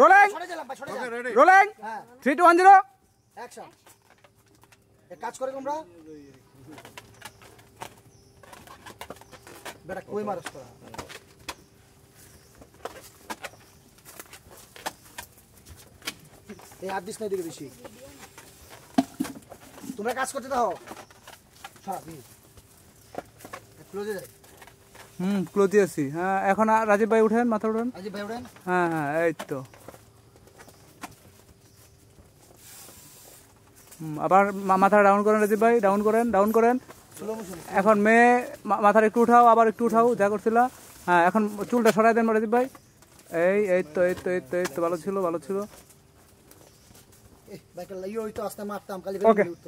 rolling rolling three two one zero কাজ করে তোমরা এই না এদিকে তোমরা কাজ করতে দাও ক্লোজে যাই হুম ক্লোজে আছি হ্যাঁ এখন রাজীব ভাই উঠেন মাথা উঠেন রাজীব ভাই উঠেন হ্যাঁ হ্যাঁ এই তো আবার মাথা ডাউন করেন রাজীব ভাই ডাউন করেন ডাউন করেন এখন মেয়ে মাথার একটু উঠাও আবার একটু উঠাও যা করছিল হ্যাঁ এখন চুলটা সরাই দেন রাজীব ভাই এই এই তো এই তো এই তো এই তো ভালো ছিল ভালো ছিল ওকে